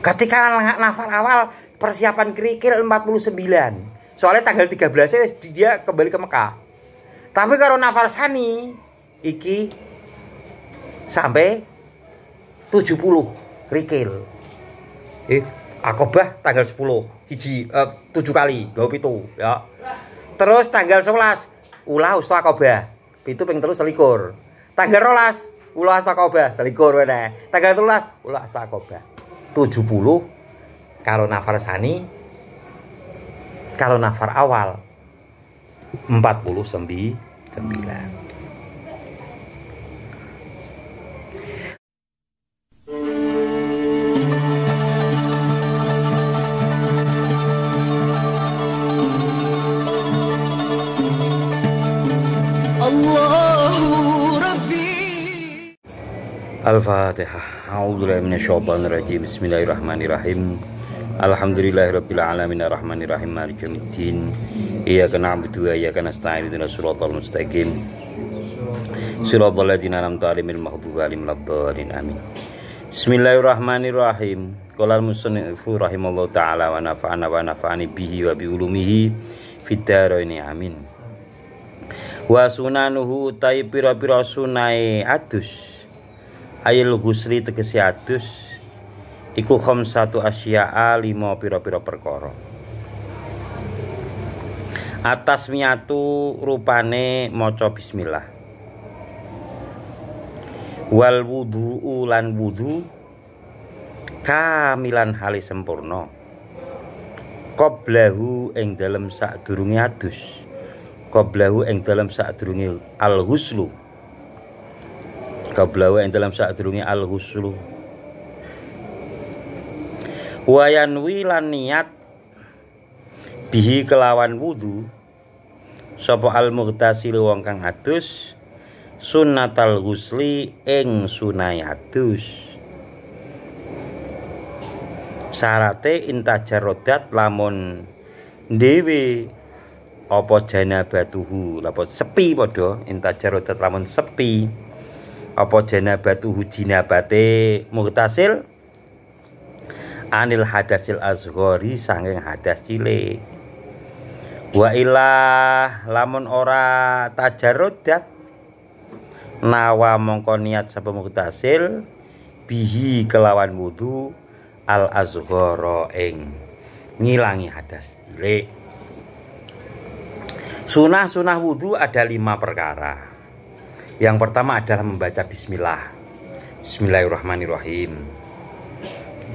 Ketika nafar awal persiapan kerikil 49. Soalnya tanggal 13 dia kembali ke Mekah. Tapi kalau nafar sani iki sampai 70 kerikil. Eh, akobah tanggal 10 hiji eh, 7 kali itu ya. Terus tanggal 11 ulah usta akobah. itu pengen terus selikur. Tanggal rolas ulah usta akobah selikur meneh. Tanggal 13 ulah usta akobah. 70 kalau nafar sani kalau nafar awal 49 Al-Fatihah. A'udzubillahi minasyaitonirrajim. Bismillahirrahmanirrahim. Alhamdulillahirabbilalamin arrahmanirrahim maliki yaumiddin. Iyyaka na'budu wa iyyaka nasta'in ihdinas siratal mustaqim. Siratal ladzina an'amta 'alaihim maghdubi 'alaihim waladdallin. Amin. Bismillahirrahmanirrahim. Qolal musannifu rahimallahu taala wa nafa'ana wa nafa'ani bihi wa bi ulumihi fid dharain. Amin. Wa sunanuhu utai pira-pira sunai adus ayil husli tegesi atus iku satu a limo piro-piro perkoro atas miatu rupane moco bismillah wal wudu ulan wudu kamilan hali sempurna dalam ing dalem atus adus qoblahu ing dalem durungi al huslu qablawa yang dalam sadurunge al huslu wayan wilan niat bihi kelawan wudu sapa al mughtasil wong kang adus sunnatal husli ing sunai adus syarate intajar rodat lamun dewi apa janabatuhu lapo sepi padha intajar rodat lamun sepi apa janabatuhu jinabate murtasil anil hadasil Azhori sanging hadas cilik wa ilah lamun ora tajarudat ya. nawa mongko niat sapa murtasil bihi kelawan wudu al azghara ing ngilangi hadas cilik sunah-sunah wudu ada lima perkara yang pertama adalah membaca bismillah. Bismillahirrahmanirrahim.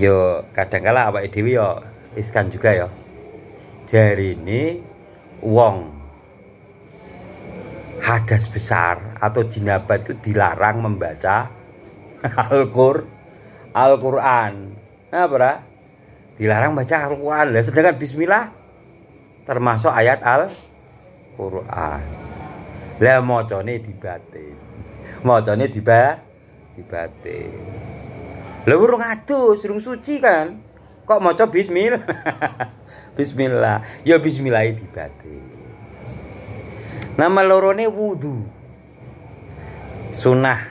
Yo kadangkala awake dhewe yo iskan juga yo. Jari ini, wong hadas besar atau jinabat itu dilarang membaca Al-Qur Al-Qur'an. Apa? Dilarang baca Al-Qur'an. Sedangkan bismillah termasuk ayat Al-Qur'an. Lah macane di ba di batin Lah urung adus, urung suci kan. Kok maca bismillah. bismillah. Ya bismillah di batin Nama lorone wudu. Sunah.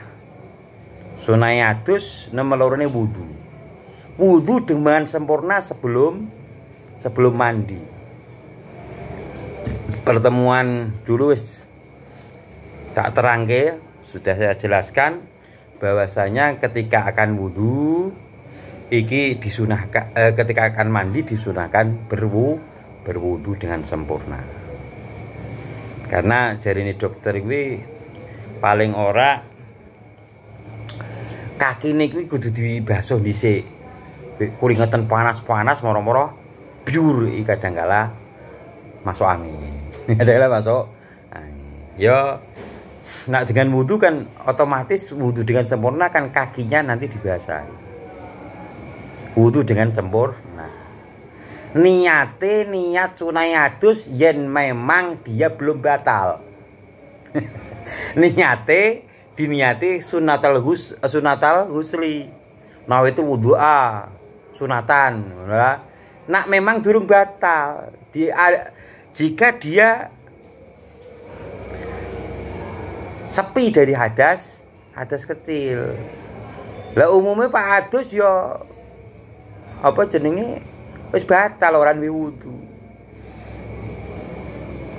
Sunah yatus, nama lorone wudu. Wudu dengan sempurna sebelum sebelum mandi. Pertemuan dulu wis tak terangke sudah saya jelaskan bahwasanya ketika akan wudhu iki disunahkan eh, ketika akan mandi disunahkan berwu berwudhu dengan sempurna karena jari ini dokter gue paling ora kaki ini gue kudu dibasuh dice kuringatan panas-panas moro-moro biur kadang kala masuk angin adalah masuk angin yo Nah dengan wudhu kan otomatis wudhu dengan sempurna kan kakinya nanti dibasahi. Wudhu dengan sempurna. Niate niat sunai adus yen memang dia belum batal. niate diniati sunatal hus eh, sunatal husli. Nah itu wudhu a sunatan. Nah memang durung batal. Di, jika dia sepi dari hadas hadas kecil lah umumnya pak adus ya apa jenenge wis batal orang wiwudu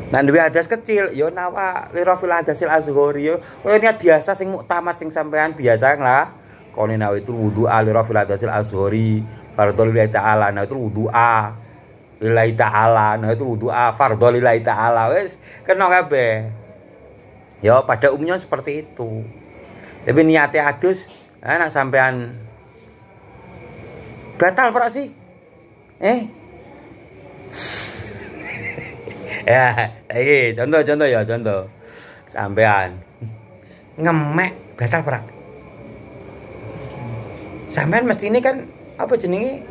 Nah dua hadas kecil yo ya nawa lirafil hadasil azhori yo ya. oh ini biasa sing tamat sing sampean biasa lah kalau nawa itu wudu alirofil hadasil azhori fardhu lillahi taala nah itu wudu a lillahi taala nah itu wudu a lillahi taala wes, kena kabeh ya pada umumnya seperti itu tapi niatnya adus enak eh, sampean batal perak sih eh ya ini contoh contoh ya contoh sampean ngemek batal perak. sampean mesti ini kan apa jenenge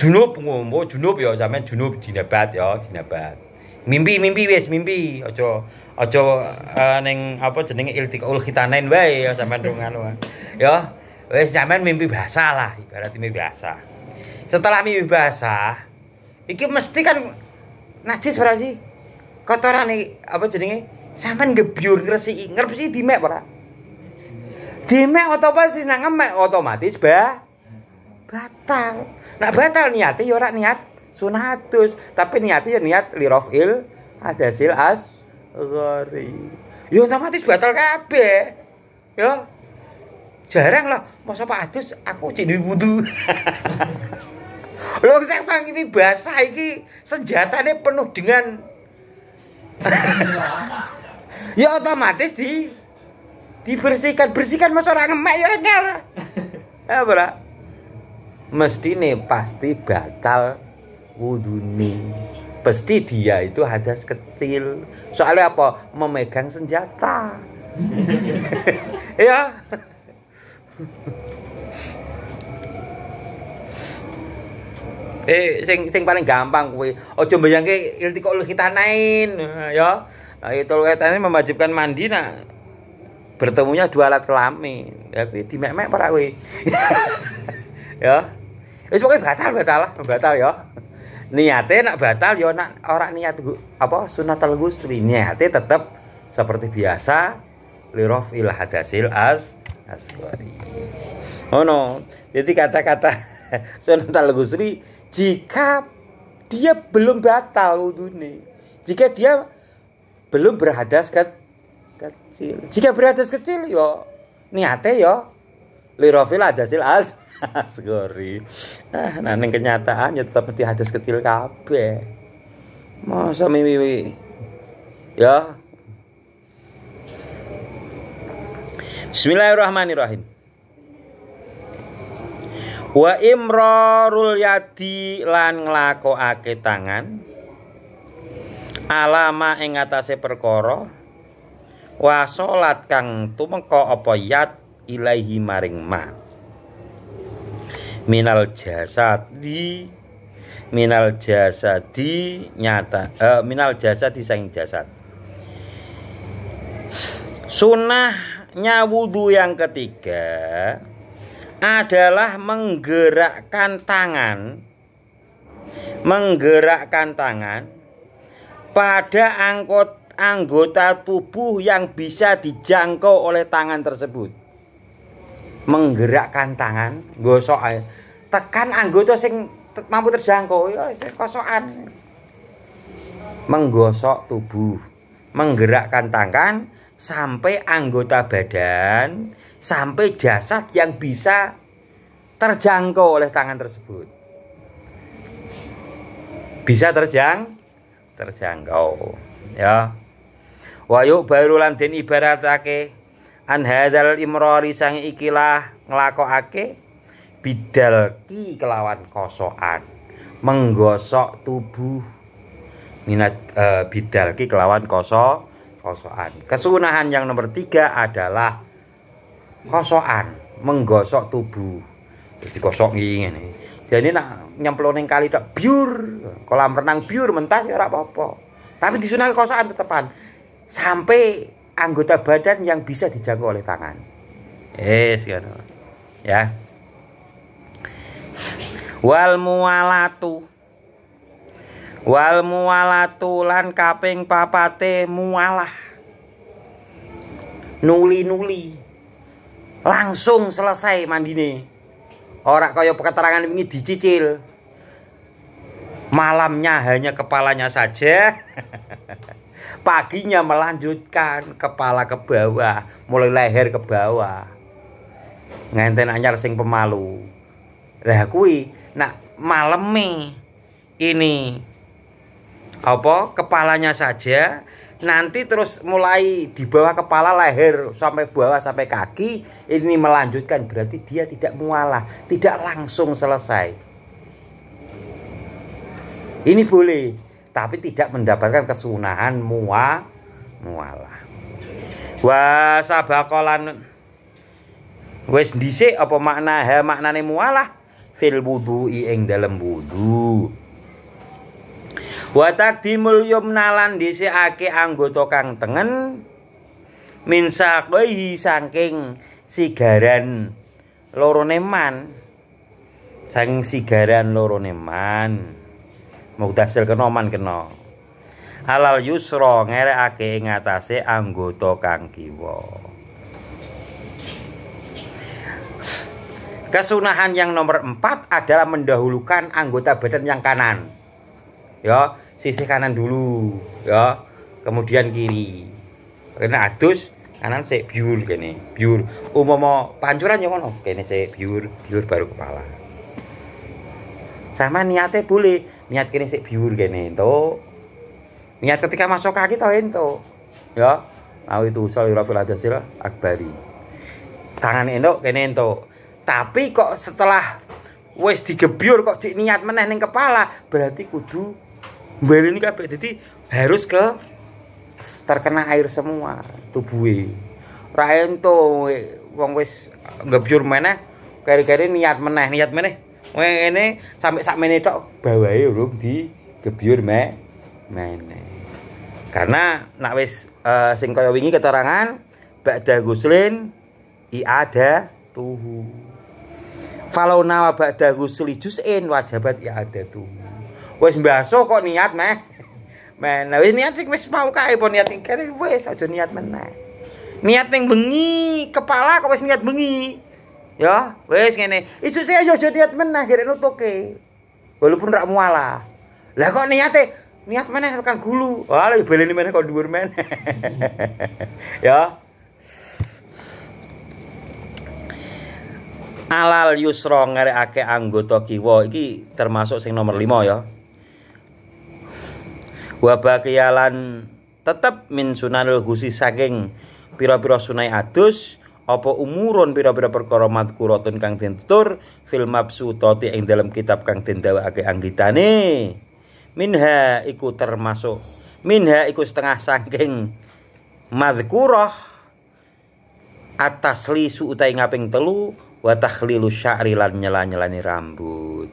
junub ngombo junub ya sampean junub jinabat ya jinabat mimpi mimpi wes mimpi ojo aja uh, ning apa jenenge iltiqaul khitanain wae ya sampean rungan ya wis zaman mimpi basah lah ibarat mimpi basah setelah mimpi basah iki mesti kan najis ora sih kotoran iki apa jenenge sampean gebyur ngresiki ngrepsi dimek ora dimek otomatis nang emek otomatis ba batal nak batal niate ya ora niat sunatus tapi niate ya niat lirofil sil as gori yo ya, otomatis batal kabeh yo ya. jarang lah masa Pak Adus aku cek duwe wudu lho sing pangipi basah iki senjatane penuh dengan ya otomatis di dibersihkan bersihkan masa orang ngemek ya enggak. ya bro mesti nih pasti batal nih Pasti dia itu hadas kecil. Soalnya apa? Memegang senjata. ya. eh sing sing paling gampang kue oh coba yang ke ilti kok lu kita nain ya nah, itu kita ini memajukan mandi nak bertemunya dua alat kelamin ya kue di mek para kue ya itu pokoknya batal batal batal ya niatnya nak batal yo, nak orang niat apa sunatul gusri niatnya tetap seperti biasa lirof ilah hadasil as asgori oh no jadi kata-kata sunatul gusri jika dia belum batal wudhunya jika dia belum berhadas ke kecil jika berhadas kecil yo niatnya yo lirofil hadasil as Segori. Ah, nah ning kenyataannya tetap mesti hadas kecil kabe Masa mimpi ya Bismillahirrahmanirrahim Wa imrarul yadi lan nglakokake tangan alama ing atase perkara wa salat kang tumeka apa yad ilaihi maring ma minal jasadi minal jasadi nyata eh, minal jasadi saing jasad sunnahnya wudhu yang ketiga adalah menggerakkan tangan menggerakkan tangan pada angkot anggota tubuh yang bisa dijangkau oleh tangan tersebut menggerakkan tangan gosok ae tekan anggota sing mampu terjangkau ya kosokan menggosok tubuh menggerakkan tangan sampai anggota badan sampai jasad yang bisa terjangkau oleh tangan tersebut bisa terjang terjangkau ya wayuk baru lantin ibaratake an hadzal imrori sang ikilah nglakokake bidal ki kelawan kosokan menggosok tubuh minat e, bidal ki kelawan koso kosokan kesunahan yang nomor tiga adalah kosokan menggosok tubuh jadi kosok ini jadi nak nyemplung kali tak biur kolam renang biur mentah ya ora apa-apa tapi disunah kosokan tetepan sampai anggota badan yang bisa dijangkau oleh tangan. Yes, ya. Ya. Wal mualatu. Wal mualatu lan kaping papate mualah. Nuli-nuli. Langsung selesai mandine. Ora kaya keterangan ini dicicil. Malamnya hanya kepalanya saja. paginya melanjutkan kepala ke bawah mulai leher ke bawah ngenten anyar sing pemalu lah kuwi nak maleme ini apa kepalanya saja nanti terus mulai di bawah kepala leher sampai bawah sampai kaki ini melanjutkan berarti dia tidak mualah tidak langsung selesai ini boleh tapi tidak mendapatkan kesunahan mua mualah wa sabakolan wis dhisik apa makna ha maknane mualah fil budu ing dalam budu. wa taqdimul yumna dice ake anggota kang tengen minsa saqihi saking sigaran loroneman sang saking sigaran loroneman neman Muktasil kena man kena. Halal yusro ngerekake ing atase anggota kang kiwa. Kesunahan yang nomor 4 adalah mendahulukan anggota badan yang kanan. Ya, sisi kanan dulu, ya. Kemudian kiri. Karena adus kanan sik biur kene, biur. umomo pancuran yo ya ngono, kene sik biur, biur baru kepala. Sama niate boleh niat kini sik biur kene itu niat ketika masuk kaki tau ento ya mau itu salirafil ya adasil ya akbari tangan ento kene ento tapi kok setelah wes digebyur kok cik niat meneh ning kepala berarti kudu ini kabeh jadi harus ke terkena air semua tubuh ra ento wong wes gebyur meneh kari-kari niat meneh niat meneh ngene sampe sakmene tok bawae urung di gebyur mek mene. Karena nak wis uh, sing kaya wingi keterangan ba'da guslin ada tuhu. Falau nawa ba'da gusli juz'in wajabat ada tuhu. Wis mbaso kok niat meh. Mene wis niat sik wis mau kae pon niat sing kene wis aja niat meneh. Niat ning bengi, kepala kok wis niat bengi. Ya, wes ngene. Isu saya aja jadi niat kira lu toke Walaupun rak mualah. Lah kok niate niat mana kan gulu. Wah, beli ini mana kok dhuwur men ya. Alal yusra ngarekake anggota kiwo, iki termasuk sing nomor lima ya. wabah kialan tetep min sunanul husi saking piro-piro sunai adus apa umurun pira-pira perkara madkuratun kang den tutur fil mabsutati ing dalam kitab kang den dawake anggitane minha iku termasuk minha iku setengah saking madkurah atas lisu utai ngaping telu wa takhlilu sya'ri lan nyela-nyelani rambut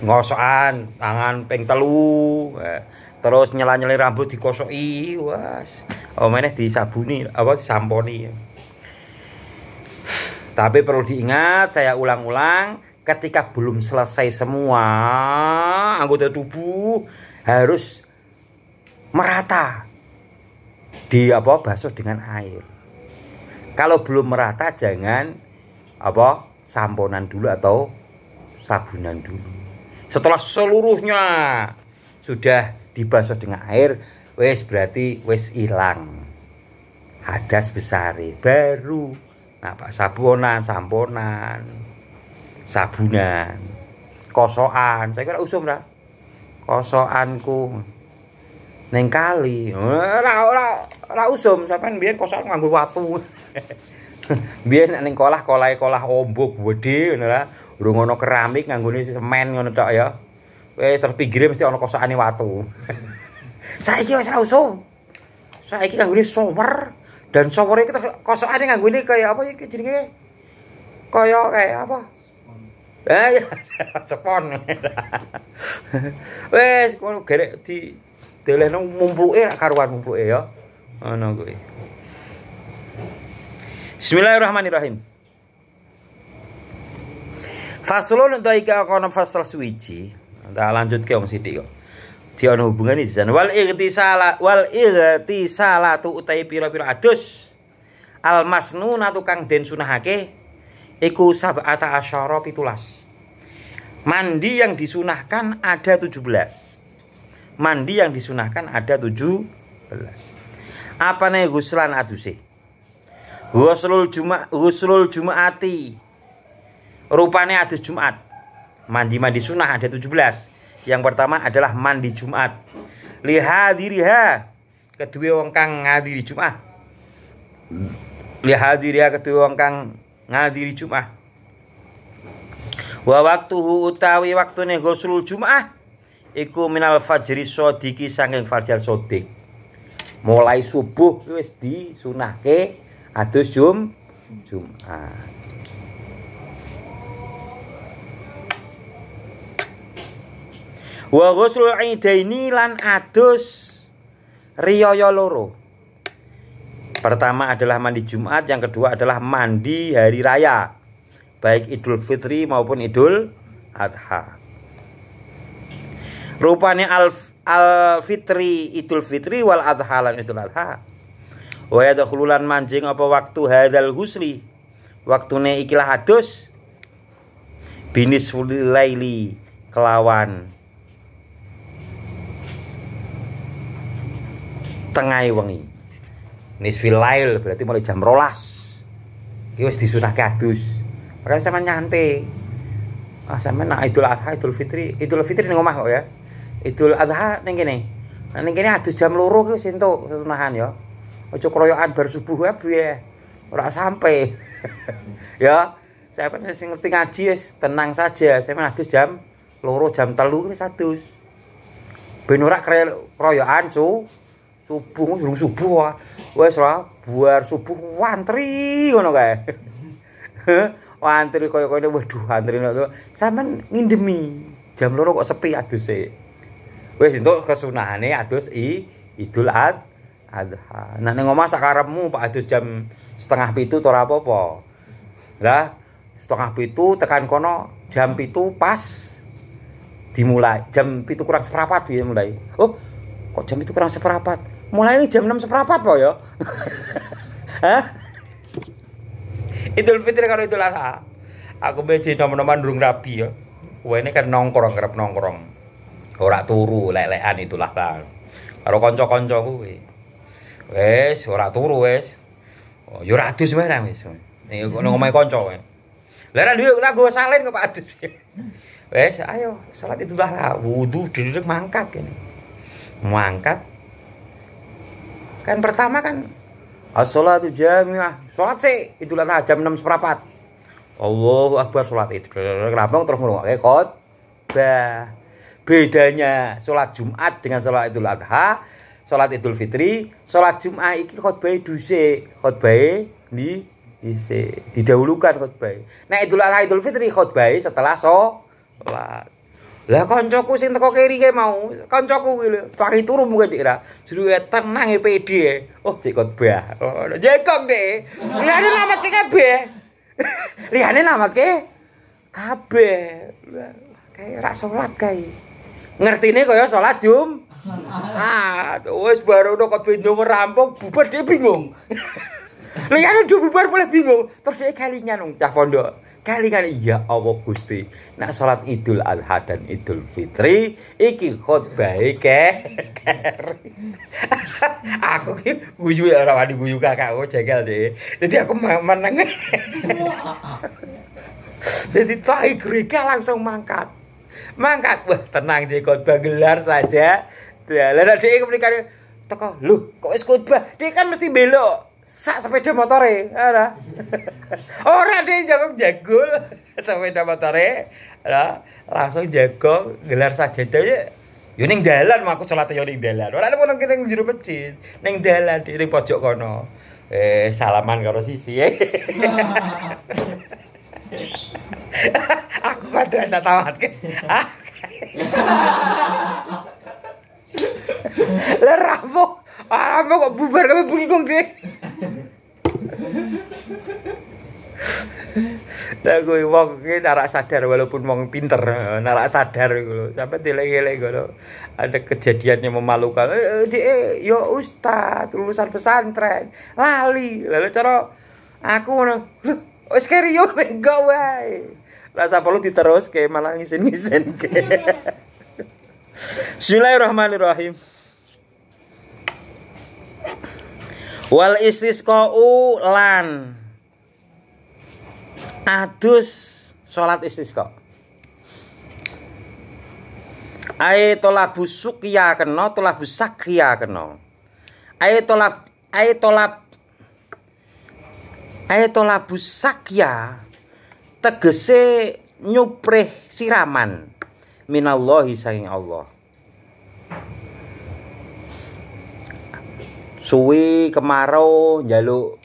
ngosokan tangan ping telu ya. terus nyela-nyelani rambut dikosoki was oh meneh disabuni apa disamponi tapi perlu diingat, saya ulang-ulang, ketika belum selesai semua anggota tubuh harus merata di apa basuh dengan air. Kalau belum merata jangan apa samponan dulu atau sabunan dulu. Setelah seluruhnya sudah dibasuh dengan air, wes berarti wes hilang hadas besar baru apa sabunan, samponan sabunan kosoan saya kira usum dah kosoanku neng kali ora eh, ora ora usum sampean biyen kosoan nganggo watu biyen nek ning kolah kolahe kolah ombok gede ngono lah urung ana keramik nganggone semen ngono tok ya wis terpinggire mesti ana kosokane watu saiki wis ora usum saiki nganggone sower dan sopore kita kosong aja nggak ini kayak apa ya jadi kayak kaya kayak apa Eh, iya, sepon. Wes, kalau gerek di delehno mumpluke air karuan air ya. Ngono kuwi. Bismillahirrahmanirrahim. Fasulun untuk ika konon fasal suici Kita lanjut ke om sidik dia hubungan ini. sana wal irtisala wal irtisala tu utai piro piro adus al masnuna tukang den sunahake iku sab'ata asyara pitulas mandi yang disunahkan ada 17 mandi yang disunahkan ada 17 apa nih guslan aduse guslul jumat guslul jum'ati. rupanya adus jumat mandi mandi sunah ada 17 yang pertama adalah mandi Jumat. Lihadiriha kedua wong kang ngadiri Jumat. Lihadiriha kedua wong kang ngadiri Jumat. Wa waktuhu utawi waktune ghuslul Jumat iku minal fajri sodiki saking fajar sodik. Mulai subuh wis disunahke adus jum Jumat. Wa ghuslul aidaini lan adus riyoyo loro. Pertama adalah mandi Jumat, yang kedua adalah mandi hari raya. Baik Idul Fitri maupun Idul Adha. Rupanya al, al Fitri, Idul Fitri wal Adha lan Idul Adha. Wa yadkhululan manjing apa waktu hadal husli. Waktune ikilah adus binis laili kelawan Tengah wangi nisfil lail berarti mulai jam rolas ini harus disunah adus makanya sama nyantai ah sama nak idul adha idul fitri idul fitri ini ngomong kok ya idul adha ini kene nah, gini adus jam loro ki wis sunahan ya ojo keroyokan baru subuh ya ya ora sampai ya saya kan sing ngerti ngaji ya tenang saja saya adus jam loro jam telu ini satu benurak keroyokan su subuh durung subuh wah wes lah buar subuh wantri ngono kae wantri koyo koyo waduh antri ngono saman ngindemi jam loro kok sepi adus wes itu kesunahan kesunahane adus i Idul Ad Adha nah ning masak sakaramu Pak adus jam setengah pitu tora apa-apa lah setengah pitu tekan kono jam pitu pas dimulai jam pitu kurang seperapat dia mulai oh kok jam itu kurang seperapat mulai ini jam enam seperempat po yo ya. Hah? Idul Fitri kalau itu lah aku beji teman-teman durung rapi ya Wah ini kan nongkrong kerap nongkrong ora turu lelean itulah lah kalau konco-konco gue wes orang turu wes oh, yo ya ratus mana wes ini gue nongol hmm. main konco wes lera dulu lah gue salin ke Pak Adus. Wes ayo salat itulah wudhu dulu mangkat ini, Mangkat Kan pertama kan asolat itu jami'ah. sholat sih eh, Idul Adha jam enam seperempat. Allah Akbar sholat itu. kenapa terus ngrungokke bah Bedanya solat Jumat dengan solat Idul Adha, solat Idul Fitri, solat Jumat iki khotbahe dhisik, khotbahe di isi Didahulukan khotbahe. Nek nah, Idul Adha Idul Fitri khotbahe setelah sholat Lha kancaku sing teko kiri ke mau kancaku kuwi lho tangi turu mungkin dikira jadi tenang e PD e. oh jekot ba, oh jekot de liane lamat ke kabeh liane lamat ke kabeh kae ra salat kae ngertine kaya salat jum ah wis baru no kot pindho bubar dia bingung liane do bubar boleh bingung terus dia kelingan nung cah pondok kali kan ya Allah Gusti nak salat Idul Adha dan Idul Fitri iki khotbah e, ke aku ki guyu ya, ora wani guyu aku jengkel deh jadi aku meneng jadi tai gerika langsung mangkat mangkat wah tenang jadi khotbah gelar saja Ya lha dek kemudian teko lu kok wis khotbah dia kan mesti belok sak sepeda motore ada orang deh jago jagul sepeda motore ada langsung jago gelar sajadah ya Yuning jalan, mau aku sholat yo ning dalan ada nang kene jero masjid neng jalan di ning pojok kono eh salaman karo sisi ya. aku kada ada tawat ke lerah apa kok bubar kamu bunyi kong deh Nah, gue wong ini narak sadar walaupun wong pinter, narak sadar gitu. Sampai dilek-lek gue Ada kejadian yang memalukan. Eh, eh dia eh, yo ustad lulusan pesantren, lali. Lalu cara aku ngono, wis keri yo enggak wae. Rasa perlu diterus kayak malah ngisin-ngisin. Bismillahirrahmanirrahim. wal istisqa'u lan adus salat istisqa ya tolabu sukya kena ya sakya kena ae ayo ae ayo ae busak sakya tegese nyuprih siraman minallahi saking Allah suwi kemarau jaluk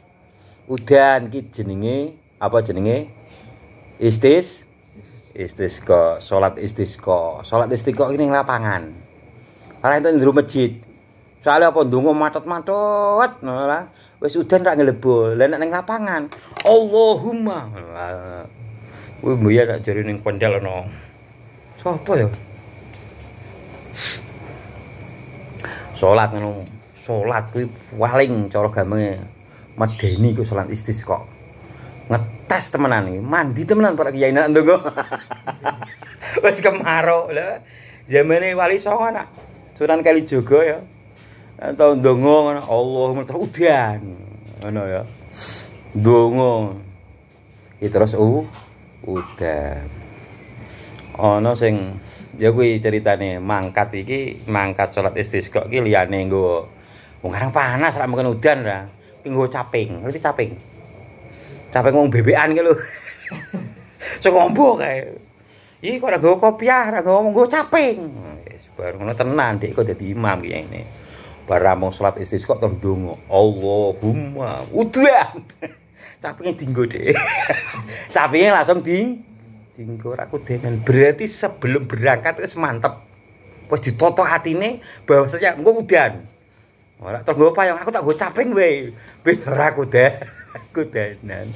udan ki jenenge apa jenenge istis istis istis salat istisqa salat kok ini ning lapangan itu di rumah masjid soalnya apa dungo matot-matot nolah wes udan rak nglebo lenak neng lapangan Allahumma kuwi buaya tak jari pondel kondel ana apa ya sholat neng Sholat, kuwi paling cara gampangnya medeni sholat istis kok, ngetes temenan iki mandi temenan para kiai nak ndonga wis kemaro lho zamane wali songo nak Sunan juga ya atau ndonga ngono Allahumma udan ngono ya ndonga ya terus uh udan ana sing ya kuwi ceritane mangkat iki mangkat salat istisqa iki liyane nggo Wong karang panas rak mungkin udan ora. Pinggo caping, ngerti caping. Caping wong bebekan ki lho. Sekombo kae. Iki kok ora gawa kopiah, ora gawa munggo caping. Wis bar ngono tenan dik kok dadi imam ki ini. Bar rampung salat istisqa terus ndonga, Allahumma udan. Capinge dinggo dik. Capinge langsung ding dinggo ora dengan Berarti sebelum berangkat wis mantep. Wis ditoto atine bahwasanya engko udan. Ora tol nggo payung, aku tak nggo caping we. Ben ora kuda. Kudanan.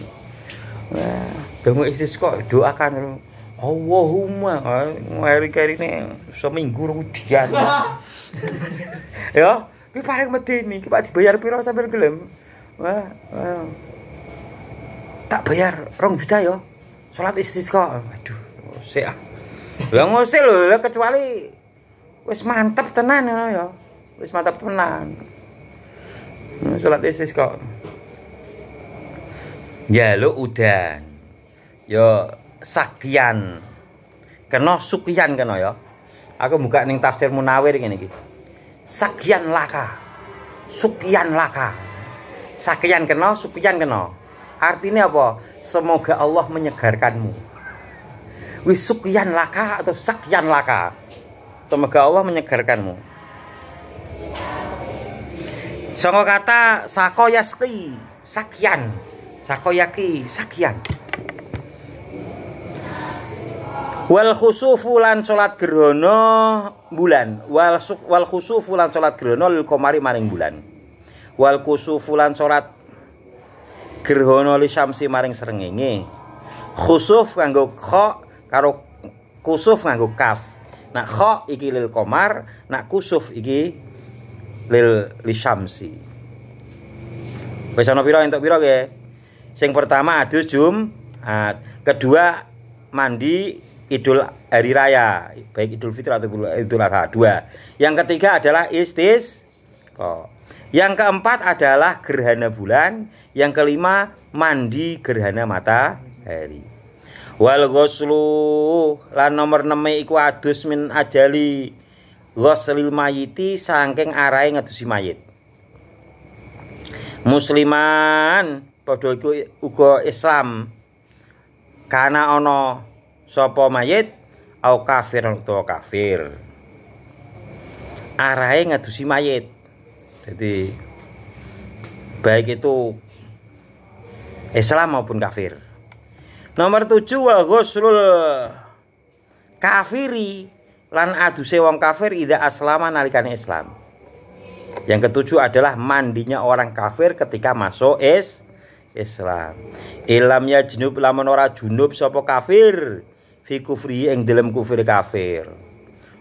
Wah, demo istis kok doakan Allahumma ngeri ini seminggu rong Ya, ki paling medeni, ki Pak dibayar piro sambil gelem? Wah, Tak bayar rong juta yo. Ya. Salat istisqa. Aduh, sik ah. Lah ngosel kecuali wes mantep tenan ya. ya. Wes mantep tenan. Hmm, sholat istis kok jaluk udan yo sakian kena sukian kena ya aku buka ning tafsir munawir ini gitu. sakian laka sukian laka sakian kena sukian kena artinya apa semoga Allah menyegarkanmu wis sukian laka atau sakian laka semoga Allah menyegarkanmu Songo kata sakoyaski, sakian Sakoyaki, sakian Wal khusufu lan salat gerhono bulan. Wal wal khusufu lan salat gerhono lil komari maring bulan. Wal khusufu lan salat gerhono li syamsi maring srengenge. Khusuf nganggo kho karo khusuf nganggo kaf. Nak kho iki lil komar, nak khusuf iki lil lishamsi. Pesona piro entuk piro ge sing pertama adul jumat kedua mandi idul hari raya baik idul fitri atau idul adha dua yang ketiga adalah istis kok yang keempat adalah gerhana bulan yang kelima mandi gerhana matahari wal ghuslu lan nomor 6 iku adus min ajali ghoslil mayiti saking arai ngedusi mayit musliman padha iku uga Islam karena ono sopo mayit au kafir atau kafir arai ngedusi mayit jadi baik itu Islam maupun kafir nomor tujuh wa kafiri lan aduse wong kafir ida aslama nalikane Islam. Yang ketujuh adalah mandinya orang kafir ketika masuk is Islam. Ilamnya junub lamun ora junub sapa kafir fi kufri ing dalam kufir kafir.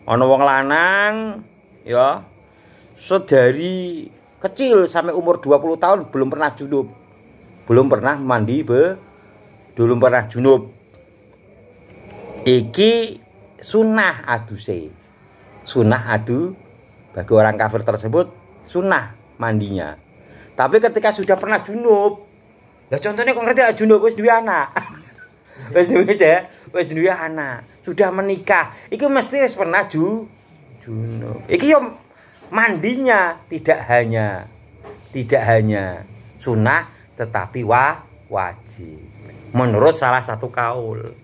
ono wong lanang ya sedari kecil sampai umur 20 tahun belum pernah junub. Belum pernah mandi be belum pernah junub. Iki sunnah aduse sunnah adu bagi orang kafir tersebut sunnah mandinya tapi ketika sudah pernah junub ya contohnya kok ngerti junub wis duwe anak wis duwe ya wis duwe anak sudah menikah itu mesti wis pernah ju junub iki yo mandinya tidak hanya tidak hanya sunnah tetapi wa wajib menurut salah satu kaul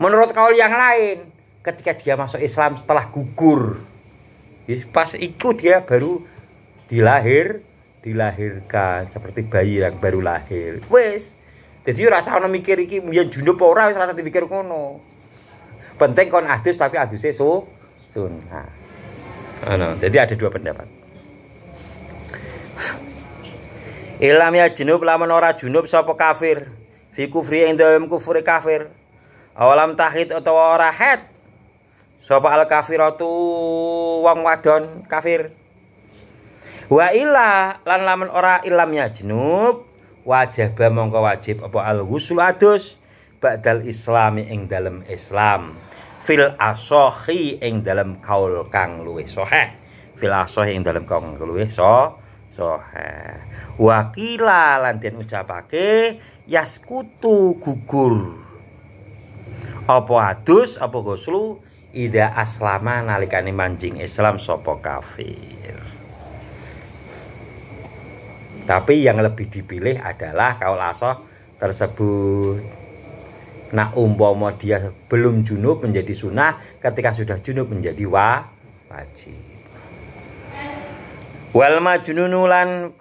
menurut kaul yang lain ketika dia masuk Islam setelah gugur ya, pas itu dia baru dilahir dilahirkan seperti bayi yang baru lahir wes jadi rasa ono mikir iki mbiyen junub ora wis rasa dipikir ngono penting kon adus tapi adus so sunnah jadi ada dua pendapat Ilam ya junub lamun ora junub sapa kafir fi kufri ing dalem kufur kafir awalam tahid atau ora head sapa al kafiratu wong wadon kafir wa ila lan lamun ora ilamnya jenub ba mongko wajib apa al ghusl adus ba'dal islami ing dalam islam fil asohi ing dalam kaul kang luwih sahih fil asohi ing dalam kaul kang luwih so sahih wakila lan den ucapake yaskutu gugur apa adus apa ghuslu ida aslama nalikani mancing Islam sopo kafir tapi yang lebih dipilih adalah kaul asoh tersebut nah umpomo dia belum junub menjadi sunnah ketika sudah junub menjadi wa wajib wal majununulan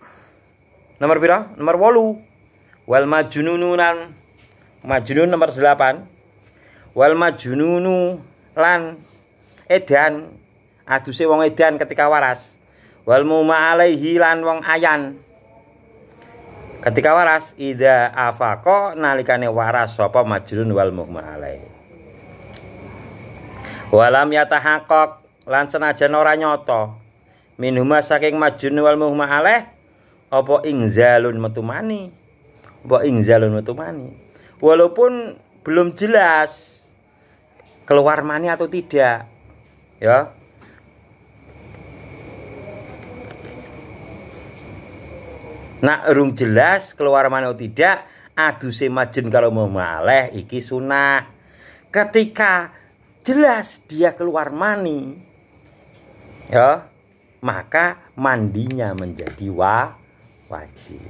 nomor pira nomor wolu wal majununulan majunun nomor delapan. wal majununu lan edan aduse wong edan ketika waras wal muma alaihi lan wong ayan ketika waras ida afako nalikane waras sapa majrun wal muhma alaihi walam yatahaqaq lan senajan ora nyoto minhuma saking majrun wal muhma alaih apa ingzalun metu mani apa ingzalun metu walaupun belum jelas keluar mani atau tidak ya Nak urung jelas keluar mani atau tidak adu semajen kalau mau maleh iki sunah ketika jelas dia keluar mani ya maka mandinya menjadi wa wajib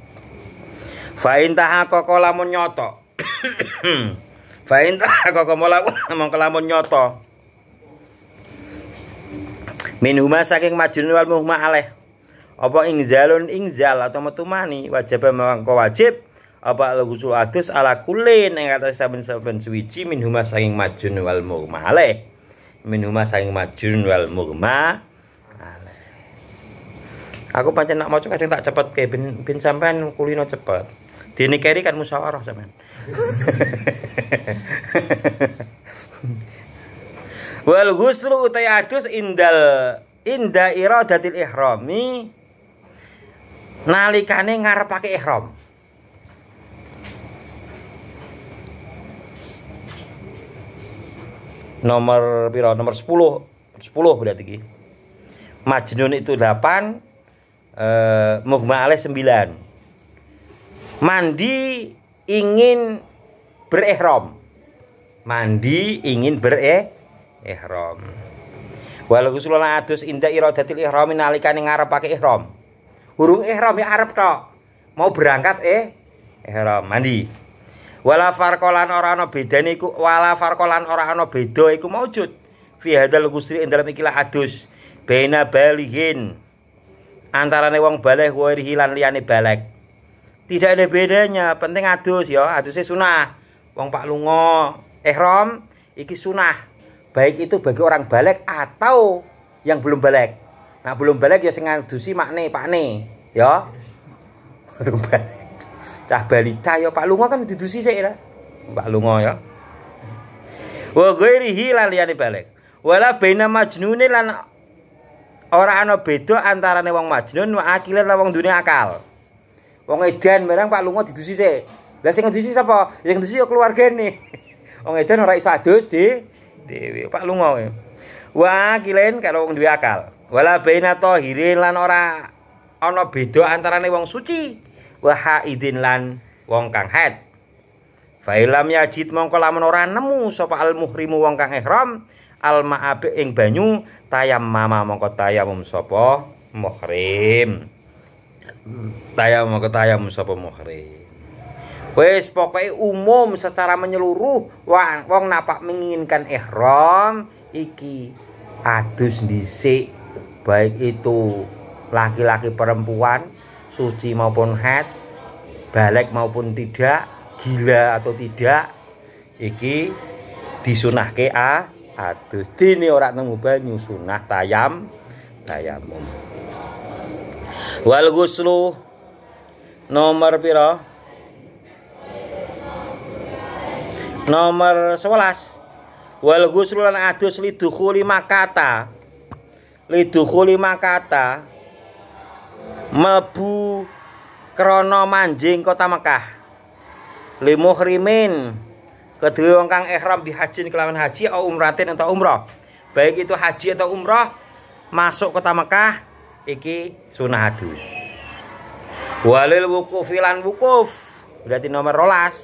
fa intaha kolam menyoto. Fain tak kok mola ngomong kelamun nyoto. Minhuma saking majun wal muhma aleh. Apa ingzalun ingzal atau matumani wajib memang kau wajib apa alusul atus ala kulin yang kata saben-saben suwiji minhuma saking majun wal muhma aleh. Minhuma saking majun wal muhma Aku pancen nak mau kadang tak cepat kayak bin bin sampean kulino cepat. Dini keri kan musyawarah sampean. Wal ghuslu utai adus indal inda iradatil ihrami nalikane ngarep ngarepake ihram. Nomor piro? Nomor 10. 10 berarti iki. Majnun itu 8, eh Mughma alaih 9 mandi ingin berihram mandi ingin berihram Walau ghuslu adus inda iradatil ihram nalikane pakai ihram urung ihram ya arep tok mau berangkat eh ihram mandi wala farqalan ora ana bedane iku wala farqalan ora ana beda iku maujud fi hadal Gusri ing dalam ikilah adus baina balighin antarane wong baleh wa hilan liyane balek tidak ada bedanya penting adus ya adusnya sunnah wong pak lungo ihram iki sunnah baik itu bagi orang balik atau yang belum balik nah belum balik ya sing ngadusi makne ne ya belum balik cah balita ya pak lungo kan didusi saya ya pak lungo ya wa ghairihi lan liyane balik wala baina majnune lan ora ana beda antarane wong majnun wa akilan lan wong dunia akal Wong edan barang Pak lunga didusi sik. Lah sing ngedusi sapa? Sing didusi ya keluargane. Wong edan ora iso adus di dhewe. Pak lunga kowe. Wa kilen kalau wong duwe akal. Wala baina tahirin lan ora ana beda antarane wong suci wa haidin lan wong kang haid. Failam yajid mongko lamun ora nemu sapa al muhrimu wong kang ihram al ma'abi ing banyu tayam mama mongko tayamum sapa muhrim tayam ke tayam sapa muhrim Wes pokoknya umum secara menyeluruh wong wong napa menginginkan ihram iki adus disik. baik itu laki-laki perempuan suci maupun head balik maupun tidak gila atau tidak iki disunahke a ah, adus dini orang nemu banyu sunah tayam tayamum wal guslu nomor piro nomor 11 wal guslu lan adus lidukhuli makata lidukhuli makata mebu krana manjing kota Mekah limuhrimin kedua wong kang ihram bihajin kelawan haji atau umratin atau umroh baik itu haji atau umroh masuk kota Mekah iki sunah adus walil wukuf filan wukuf berarti nomor rolas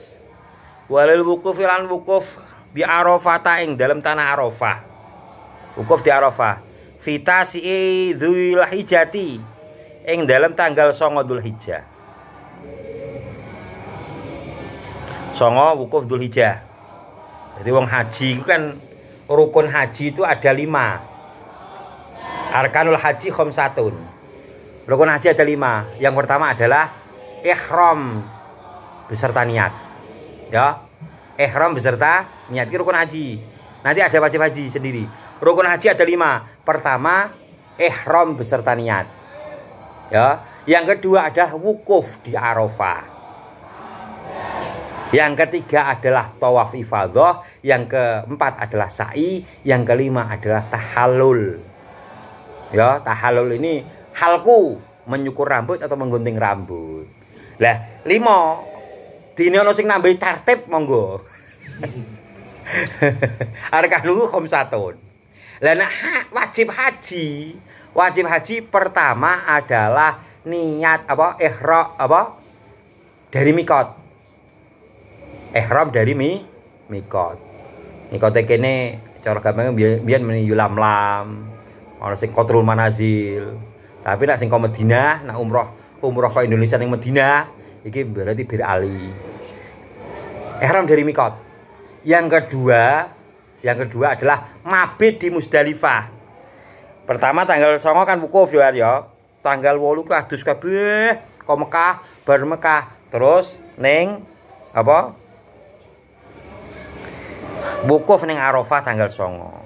walil wukuf filan wukuf bi arafata ing dalam tanah arafah wukuf di arafah vita si dzul hijati ing dalam tanggal songo dzul songo wukuf dzul hijjah jadi wong haji itu kan rukun haji itu ada lima Arkanul haji khomsatun. Rukun haji ada lima. Yang pertama adalah Ikhram beserta niat. Ya. Ikhram beserta niat itu rukun haji. Nanti ada wajib haji sendiri. Rukun haji ada lima. Pertama Ikhram beserta niat. Ya. Yang kedua adalah wukuf di Arafah. Yang ketiga adalah tawaf ifadah, yang keempat adalah sa'i, yang kelima adalah tahallul. Ya, tahalul ini halku menyukur rambut atau menggunting rambut. Lah, limo dini ono sing nambahi tertib monggo. kom satu Lah nah, ha, wajib haji, wajib haji pertama adalah niat apa ihram apa dari mikot. Ihram dari mi mikot. mikot kene cara gampang biar meni yulam lam ana sing Qatrul Manazil. Tapi nek sing ke Madinah, nek umroh umroh ke Indonesia ning Madinah, iki berarti bir ali. Ihram dari mikot. Yang kedua, yang kedua adalah mabit di Musdalifah. Pertama tanggal Songo kan wukuf yo ya. Tanggal 8 ke adus kabeh ke Mekah, bar Mekah. Terus neng apa? Wukuf ning Arafah tanggal Songo.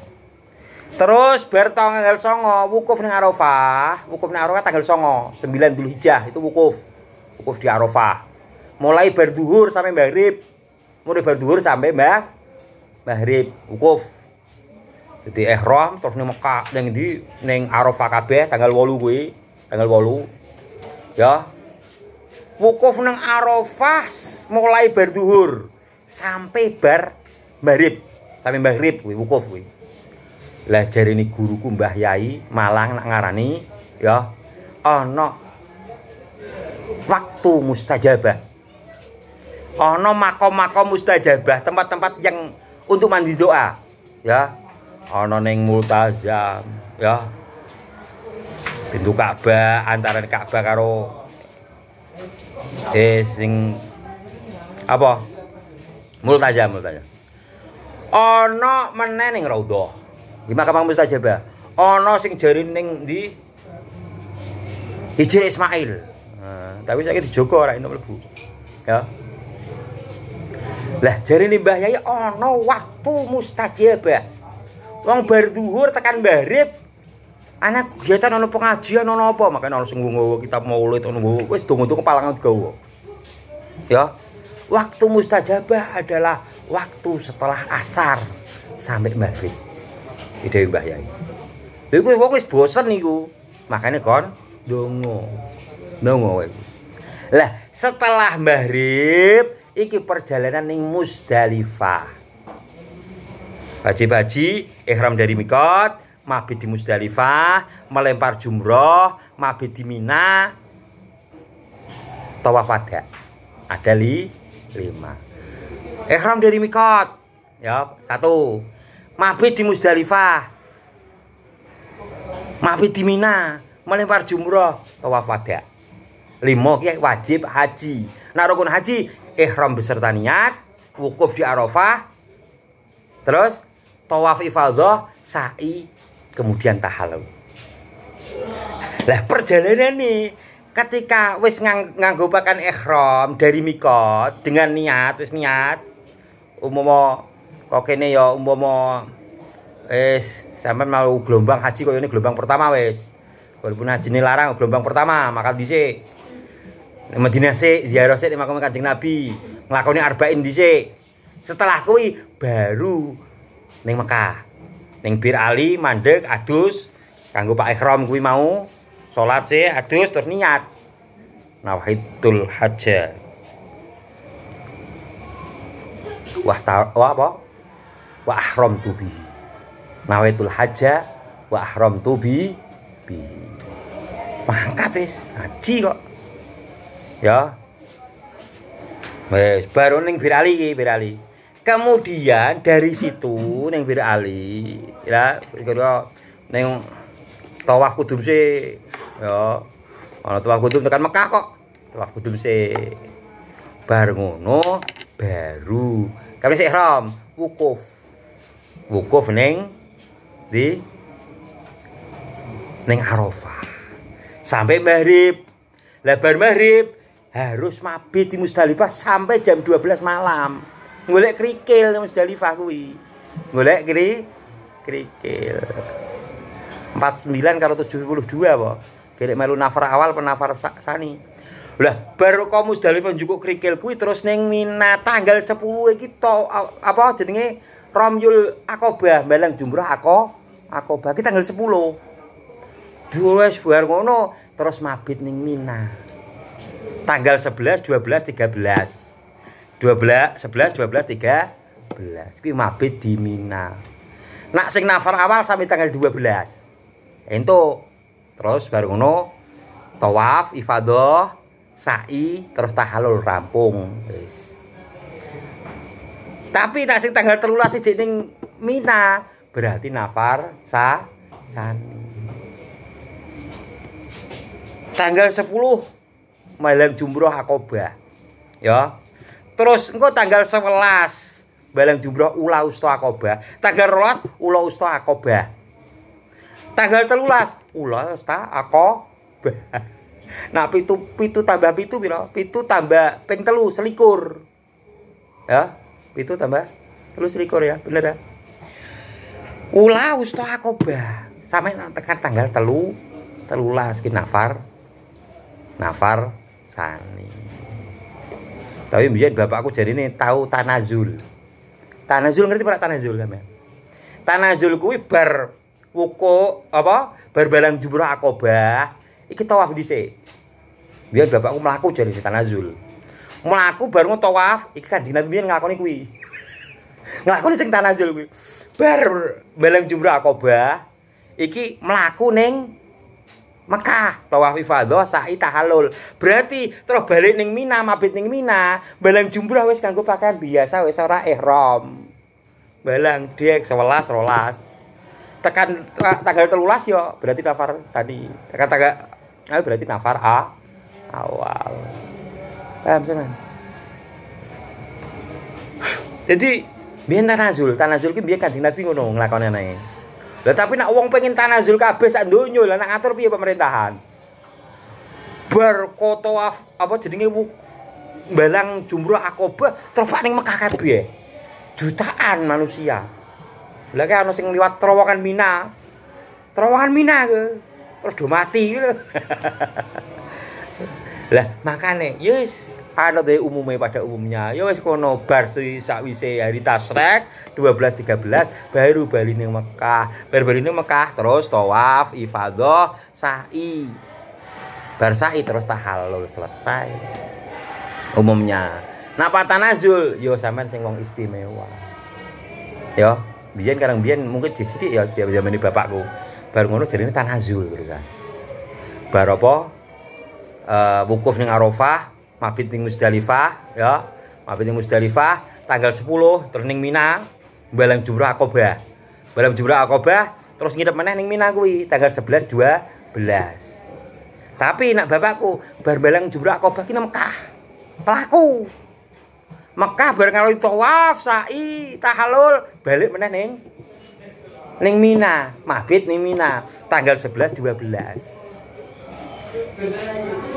Terus bar tanggal songo wukuf ning Arafah, wukuf ning Arafah tanggal songo, 9 hijah itu wukuf. Wukuf di Arafah. Mulai berduhur sampai maghrib. Mulai berduhur sampai mbah maghrib wukuf. Jadi ihram terus ning Mekah ning di ning Arafah kabeh tanggal 8 kuwi, tanggal 8. Ya. Wukuf ning Arafah mulai berduhur sampai bar maghrib. Sampai maghrib kuwi wukuf kuwi belajar ini guruku Mbah Yai Malang nak ngarani ya no, waktu mustajabah no, makom-makom mustajabah tempat-tempat yang untuk mandi doa ya no, neng multazam ya pintu Ka'bah antara Ka'bah karo eh sing apa multazam multazam Oh no, meneng raudhah Gimana Nggih makamah mustajabah. ono sing jari neng di Hijri Ismail. Nah, tapi saya kira Joko orang ini mlebu. Ya. Lah jari nih bahaya ono waktu mustajabah. Wong berduhur tekan barib. Anak kegiatan ono pengajian ono apa? makanya ono sing kita mau lihat ono nggowo. wes tunggu tunggu palangan digawa. Ya. Waktu mustajabah adalah waktu setelah asar sampai maghrib ide Mbah Yai. Lha kuwi wong wis bosen niku. Makane kon dongo, dongo. kowe. Lah, setelah maghrib iki perjalanan ning Musdalifah. Baji-baji, ihram dari Mikot, mabit di Musdalifah, melempar jumroh, mabit di Mina, tawaf ada. Ada li, lima. Ihram dari Mikot, ya satu mabit di Musdalifah mabit di Mina melempar jumroh tawaf oh, wada limo ya wajib haji nah rukun haji ihram beserta niat wukuf di Arafah terus tawaf ifadah sa'i kemudian tahalul lah perjalanan nih ketika wis ngang, nganggo dari mikot dengan niat wis niat umum kok kene ya umpama wis sampean mau gelombang haji kok ya ini gelombang pertama wis. Walaupun haji ini larang gelombang pertama makal dhisik. Nek Madinah sik ziarah sik makam Kanjeng Nabi, nglakoni arbain dhisik. Setelah kuwi baru ning Mekah. Ning Bir Ali mandek adus kanggo Pak Ikhram kuwi mau sholat sik adus terus niat. Nawaitul hajjah. wah tahu wah apa wa ahram tubi nawaitul haja wa ahram tubi bi mangkat wis ngaji kok ya wis baru ning birali iki birali kemudian dari situ ning birali ya kira ning tawaf kudum se ya ana tawaf kudum tekan Mekah kok tawaf kudum sih bar ngono baru kami ihram wukuf wukuf neng di neng Arafah. Sampai maghrib. Lebar maghrib harus mabit di Musdalifah sampai jam 12 malam. ngulek kerikil di Musdalifah kuwi. ngulek keri kerikil. 49 kalau dua boh, kira malu nafar awal penafar sani. Lah baru kau Musdalifah juga kerikil kuwi terus neng Mina tanggal sepuluh kita, apa jenenge Romyul Akobah Malang Jumrah Ako Akobah kita tanggal 10. Wes bar ngono terus mabit ning Mina. Tanggal 11, 12, 13. 12, 11, 12, 13. Kuwi mabit di Mina. Nak sing nafar awal sampai tanggal 12. Ento terus baru ngono tawaf, ifadah, sa'i, terus tahalul rampung. Wis. Tapi nasi tanggal 13 si jening Mina berarti nafar sa san Tanggal sepuluh malang jumroh akobah. Ya. Terus engko tanggal 11 balang jumroh ula usta akobah. Tanggal rolas ula usta akobah. Tanggal terlulas ula usta akobah. Nah, pitu pitu tambah pitu piro? Pitu tambah ping telu selikur. Ya, itu tambah telus selikur ya bener ya ula usto akoba sampai tekan tanggal telu telulas ki nafar nafar sani tapi biar bapakku jadi ini tahu tanazul tanazul ngerti para tanazul kan ya tanazul kuwi bar wuko apa berbalang balang akoba ikut iki tawaf sini biar bapakku melaku jadi tanazul melaku baru tawaf iki kanjeng Nabi biyen nglakoni kuwi nglakoni sing tanazul kuwi bar beleng jumrah akobah iki melaku neng Mekah tawaf ifadah sa'i tahalul Berarti terus balik neng Mina, mabit neng Mina, beleng jumrah wes kanggo pakaian biasa wes ora ihram. beleng dia 11 rolas Tekan tanggal telulas yo berarti nafar tadi Tekan tanggal ah, berarti nafar A awal paham teman jadi biar tanazul tanazul ki biar kancing nabi ngono ngelakonnya anaknya lah tapi nak uang pengen tanazul kabeh sak donya lah nak ngatur piye pemerintahan bar kota apa jenenge balang jumroh akobah terobak ning Mekah kabeh jutaan manusia Lagi kan ana sing liwat terowongan Mina terowongan Mina ke terus do mati gitu. lah makane yes ya ada deh umumnya pada umumnya ya wes kono bar si, sakwise hari tasrek 12 13 baru bali ini Mekah baru bali ini Mekah terus tawaf ifadoh sa'i bar sa'i terus tahalul selesai umumnya nah patanazul yo ya saman sing wong istimewa yo ya, biyen kadang biyen mungkin sini ya zaman bapakku baru ngono jadi jarine tanazul gitu kan baru apa Bukuf eh, wukuf ning Arafah, mabit ning Musdalifah ya. Mabit ning Musdalifah tanggal 10 terus ning Mina balang jumrah Aqabah. Balang jumrah Aqabah terus ngidep meneh ning Mina kuwi tanggal 11 12. Tapi nak bapakku bar balang jumrah Aqabah ki Mekah. Pelaku. Mekah bar ngalui tawaf, sa'i, tahalul, balik meneh ning ning Mina, mabit ning Mina tanggal 11 12.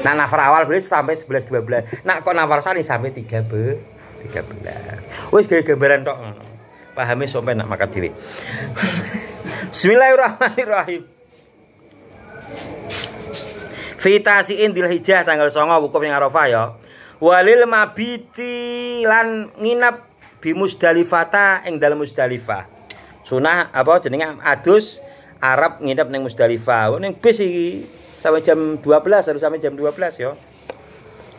Nah nafar awal berarti sampai sebelas dua belas. Nah kok nafar sani sampai tiga be belas Wis gaya gambaran dong Pahami sampai nak makan diri Bismillahirrahmanirrahim. Fitasiin dil hijah tanggal songo wukup yang Arafah ya. Walil mabiti lan nginap bi Musdalifata ing dalem Musdalifah. Sunah apa jenenge adus Arab nginep neng Musdalifah. Ning bis sampai jam 12 harus sampai jam 12 ya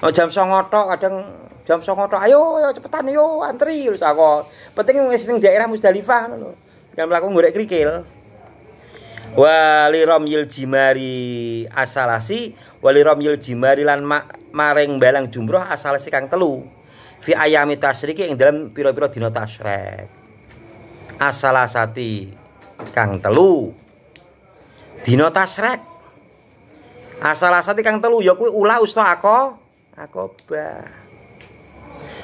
oh, jam songotok kadang jam songotok ayo ayo cepetan yo antri terus aku penting wis daerah Musdalifah no. kan melakukan golek krikil wali romyil jimari asalasi wali romyil jimari lan ma maring balang jumroh asalasi kang telu fi ayami tasyriki yang dalam piro-piro dino tasyrik asalasati kang telu dino tasyrik Asal-asal kang telu ya kuwi ulah usta aku akoba.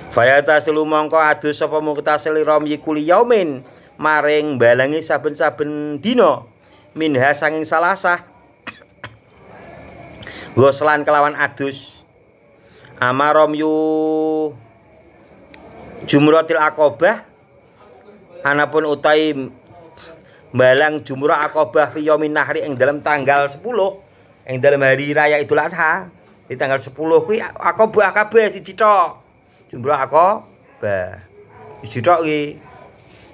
Fayata silu mongko apa sapa muktasil rom yikuli yaumin maring balangi saben-saben dino minha sanging salasah. Goslan kelawan adus. Amarom yu jumrotil akobah anapun utai balang jumrah akobah fi yaumin nahri ing dalam tanggal 10 yang dalam hari raya Idul Adha di tanggal 10 kuwi akobah akb siji tok. Jumlah aku Siji tok kuwi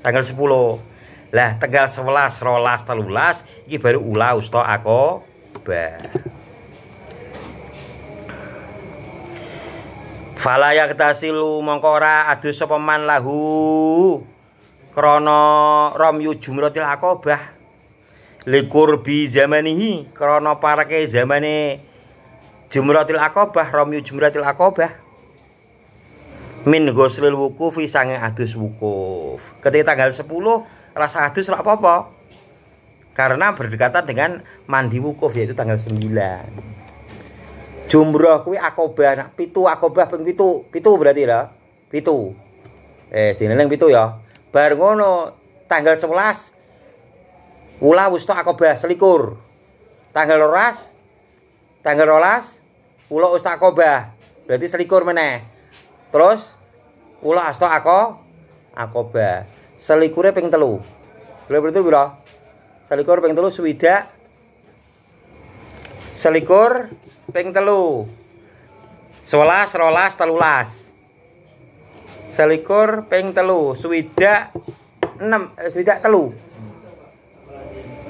tanggal 10. Lah tanggal 11, 12, 13 iki baru ula aku akobah. Fala yaktasilu mongko ora adus sapa sepeman lahu krana ramyu jumratil akobah likurbi zamanihi krana zaman zamane jumratil akobah romyu jumratil akobah min goslil wukuf sange adus wukuf ketika tanggal 10 rasa adus lah apa karena berdekatan dengan mandi wukuf yaitu tanggal 9 jumrah kuwi akobah nak pitu akobah ping pitu pitu berarti lah pitu eh dene pitu ya bar ngono tanggal 11 Ula wusta akobah selikur. Tanggal rolas, tanggal rolas, ulo usta akobah. Berarti selikur meneh. Terus, ula asto ako, akobah. Selikure ping telu. Berarti bro. Selikur ping telu swida. Selikur ping telu. Sewelas, rolas, telulas. Selikur ping telu, swida enam eh, swidak telu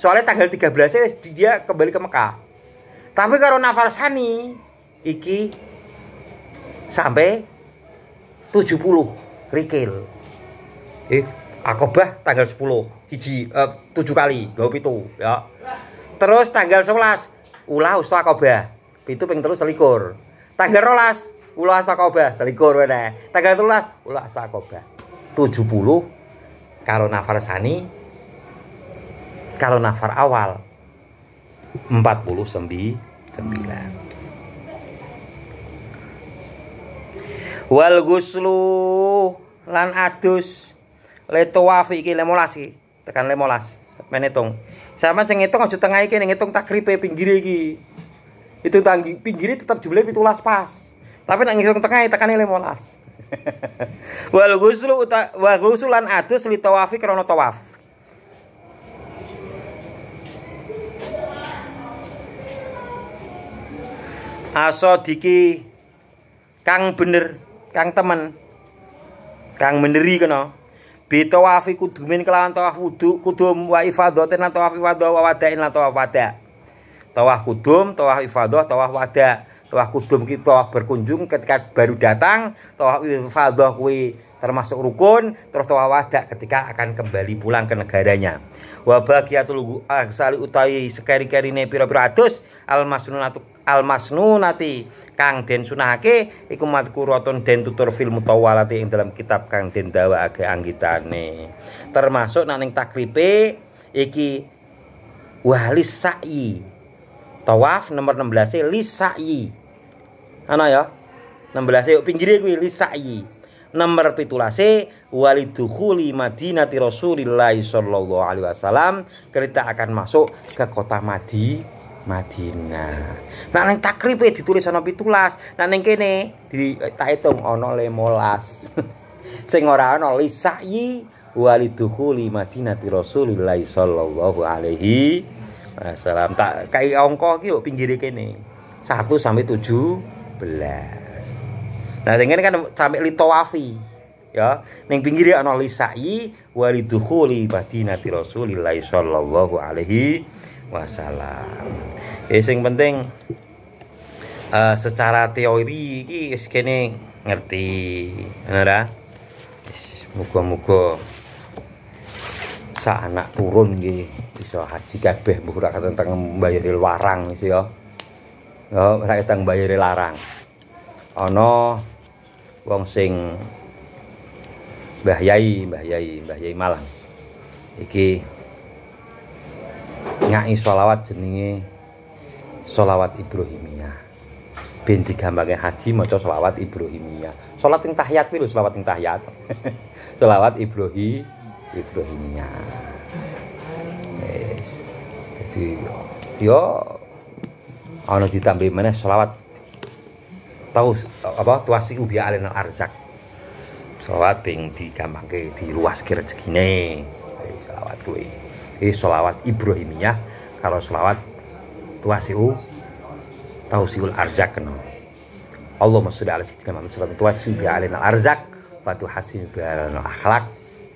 Soalnya tanggal 13 ya, dia kembali ke Mekah. Tapi kalau Nafar Sani iki sampai 70 rikil. Eh, akobah tanggal 10 hiji eh, 7 kali 27 ya. Terus tanggal 11 ulah usta akobah. Pitu pengen terus selikur. Tanggal 12 ulah usta akobah selikur meneh. Tanggal 13 ulah usta akobah. 70 kalau Nafar Sani kalau nafar awal 49 wal guslu lan adus tawafi iki molas iki tekan lemolas menitung sama sing ngitung aja tengah iki ngitung takripe pinggir iki itu tanggi pinggir tetap jumlah 17 pas tapi nek ngitung tengah le lemolas wal guslu wa wal guslu lan adus litowafi krana tawaf asodiki kang bener kang temen kang meneri kena Beto wafi kudumin kelawan tawaf wudu kudum wa ifadhatin lan tawaf ifadoh wa wadain lan tawaf wada tawaf kudum tawaf ifadoh, tawaf wada tawaf kudum kita berkunjung ketika baru datang tawaf ifadah termasuk rukun terus tawawada ketika akan kembali pulang ke negaranya wa baqiyatul aksali utawi sekeri-kerine pira-pira atus al masnunatu al masnunati kang den sunahake iku madkuratun den tutur film mutawalati ing dalam kitab kang den dawaake anggitane termasuk naning takripe iki wali sa'i tawaf nomor 16 e li sa'i ana ya 16 e, yuk pinggirnya kuih li sa'i Nomor pitulase walidukhuli Madinati rasulillahi sallallahu alaihi wasallam kita akan masuk ke kota Madi Madinah. Nah neng takribe ditulis ana pitulas, nah neng kene di tak hitung ana 15. Sing ora ana lisai walidukhuli Madinati rasulillahi sallallahu alaihi wasallam. Tak kai angka ki pinggire kene. 1 sampai 17. Nah, ini kan sampai litowafi. Ya, neng pinggir ya ana lisai walidukhuli madinati Rasulillah sallallahu alaihi wasallam. Eh sing penting uh, secara teori iki wis kene ngerti. mana dah? mugo muga-muga anak turun nggih iso haji kabeh mbok ora tentang mbayari warang iso ya. Ya, ora ketang mbayari larang. Ono wong sing Mbah Yai, Mbah Yai, Mbah Yai Malang. Iki ngai sholawat jenenge sholawat Ibrahimiyah. Ben digambarke haji maca sholawat Ibrahimiyah. Sholat ing tahiyat kuwi lho sholawat ing tahiyat. sholawat Ibrahi Ibrahimiyah. Yes. Jadi yo ana ditambahi meneh sholawat tahu apa tuasi ubi alena arzak sholawat ping di digampangke diluaske rezekine eh, selawat eh, sholawat iki sholawat Ibrahimiyah kalau sholawat u tahu siul arzak no Allah sholli ala sayyidina Muhammad sholawat sholawat wasallam ubi alena arzak batu hasil bi alena akhlak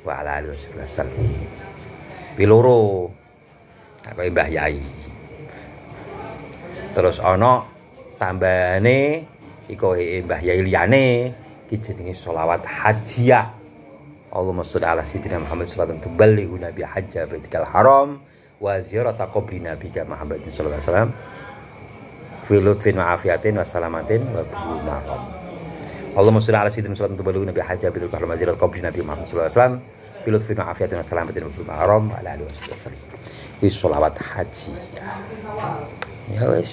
wa ala alihi piloro apa ibah Yai terus ono tambah nih iku e, e, Mbah Yai Liane iki jenenge selawat hajia Allahumma shalli ala sayyidina Muhammad sallallahu alaihi wasallam tuballighu nabi hajja baitikal haram wa ziyarata qabri ka Muhammad sallallahu alaihi wasallam fi lutfin wa afiatin wa salamatin wa maram Allahumma shalli ala sayyidina Muhammad tuballighu nabi hajja baitikal haram wa ziyarata qabri nabi Muhammad sallallahu alaihi wasallam fi lutfin wa afiatin wa salamatin wa wa ala alihi wasallam Ini sholawat haji ya wes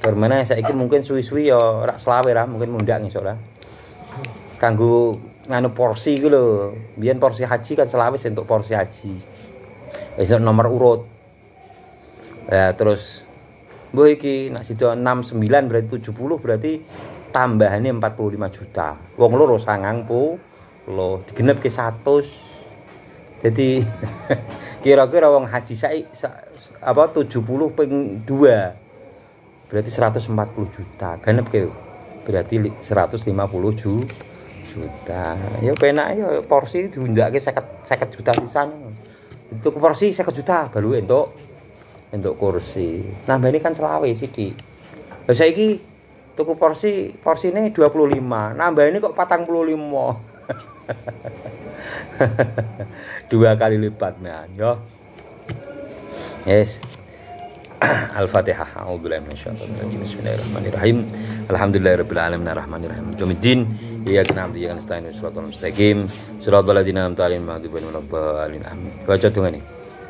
saya saiki mungkin suwi-suwi ya rak selawe lah, mungkin mundak nih soalnya. Kanggu nganu porsi gitu loh, biar porsi haji kan selawe untuk porsi haji. Itu nomor urut. Ya terus Bu iki nak enam 69 berarti 70 berarti tambahannya 45 juta. Wong loro sangang po lo digenep ke 100. Jadi kira-kira wong haji saya apa 70 ping 2 berarti 140 juta genep ke berarti 150 juta ya penak ya porsi diundak ke seket, seket juta di itu ke porsi seket juta baru untuk untuk kursi nambah ini kan selawe sih di saya ini tuku porsi porsi ini 25 nambah ini kok patang puluh lima dua kali lipat man yo yes Al-Fatihah. Bismillahirrahmanirrahim. minasyaitonirrajim. Bismillahirrahmanirrahim. Alhamdulillahirabbil alamin arrahmanirrahim. Jamiddin. Iyyaka na'budu wa iyyaka nasta'in. Shiratal mustaqim. Shiratal ladzina an'amta 'alaihim maghdubi waladdallin. Amin. Baca dongane.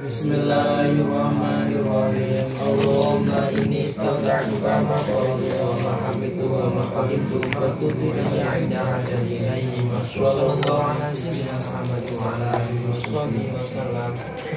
Bismillahirrahmanirrahim. Allahumma inni astagfiruka ma qawli wa ma hamitu wa ma qahimtu fa kutubani inda ajali ilayhi wa sallallahu ala sayyidina wa ala alihi wa sahbihi wa sallam.